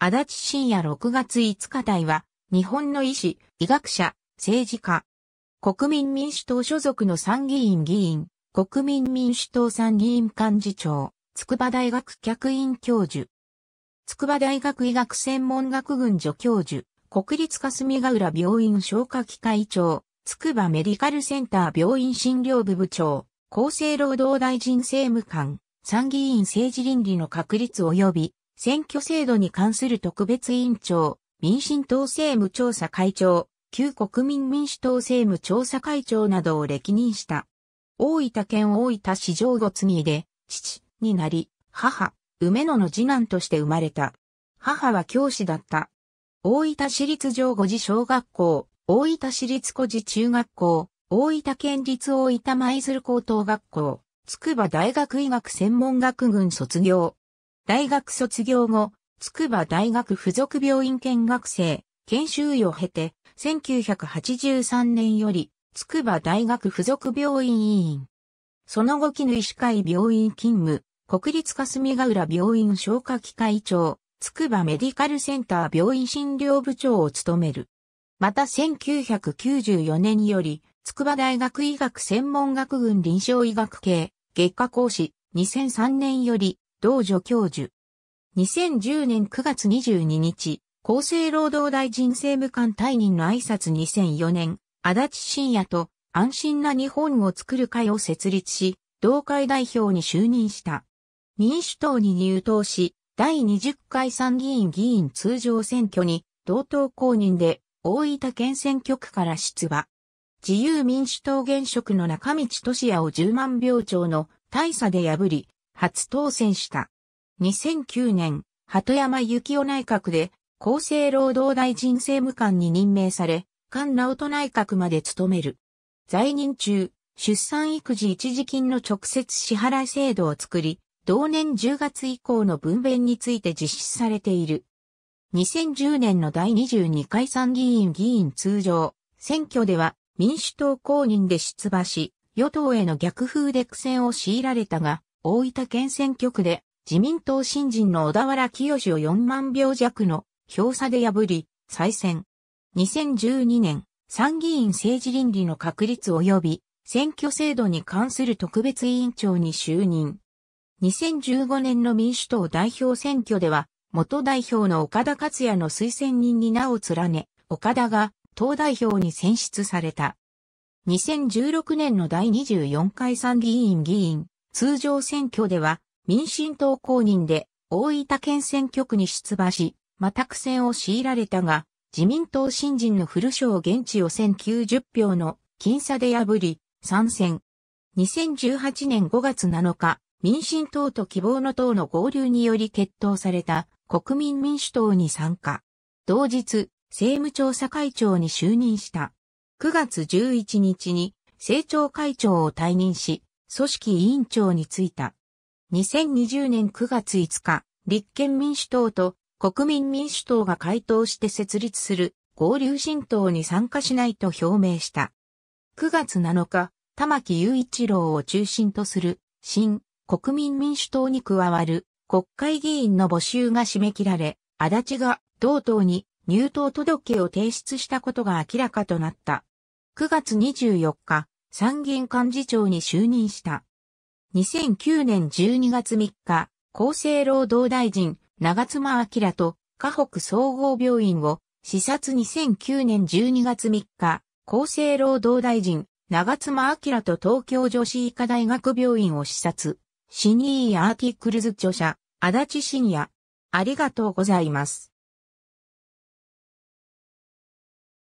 足立深夜6月5日台は、日本の医師、医学者、政治家。国民民主党所属の参議院議員、国民民主党参議院幹事長、筑波大学客員教授。筑波大学医学専門学群助教授、国立霞ヶ浦病院消化器会長、筑波メディカルセンター病院診療部部長、厚生労働大臣政務官、参議院政治倫理の確立及び選挙制度に関する特別委員長、民進党政務調査会長、旧国民民主党政務調査会長などを歴任した。大分県大分市上後次で、父になり、母、梅野の次男として生まれた。母は教師だった。大分市立上後寺小学校、大分市立小寺中学校、大分県立大分舞鶴高等学校、筑波大学医学専門学群卒業。大学卒業後、筑波大学附属病院見学生、研修医を経て、1983年より、筑波大学附属病院委員。その後絹医師会病院勤務、国立霞ヶ浦病院消化器会長、筑波メディカルセンター病院診療部長を務める。また1994年より、筑波大学医学専門学群臨床医学系、月下講師、2003年より、道助教授。2010年9月22日、厚生労働大臣政務官退任の挨拶2004年、足立信也と安心な日本を作る会を設立し、同会代表に就任した。民主党に入党し、第20回参議院議員通常選挙に同党公認で大分県選挙区から出馬。自由民主党現職の中道俊也を10万票長の大差で破り、初当選した。2009年、鳩山幸夫内閣で厚生労働大臣政務官に任命され、菅直人内閣まで務める。在任中、出産育児一時金の直接支払い制度を作り、同年10月以降の分娩について実施されている。2010年の第22回参議院議員通常選挙では民主党公認で出馬し、与党への逆風で苦戦を強いられたが、大分県選挙区で自民党新人の小田原清を4万票弱の票差で破り、再選。2012年、参議院政治倫理の確立及び選挙制度に関する特別委員長に就任。2015年の民主党代表選挙では、元代表の岡田克也の推薦人に名を連ね、岡田が党代表に選出された。2016年の第24回参議院議員、通常選挙では民進党公認で大分県選挙区に出馬し、また苦戦を強いられたが、自民党新人の古章現地を1090票の僅差で破り、参戦。2018年5月7日、民進党と希望の党の合流により決闘された国民民主党に参加。同日、政務調査会長に就任した。9月11日に政調会長を退任し、組織委員長に就いた。2020年9月5日、立憲民主党と国民民主党が回答して設立する合流新党に参加しないと表明した。9月7日、玉木雄一郎を中心とする新国民民主党に加わる国会議員の募集が締め切られ、足立が同党に入党届を提出したことが明らかとなった。9月24日、参議院幹事長に就任した。2009年12月3日、厚生労働大臣、長妻明と、河北総合病院を、視察2009年12月3日、厚生労働大臣、長妻明と東京女子医科大学病院を視察。シニーアーティクルズ著者、足立信也、ありがとうございます。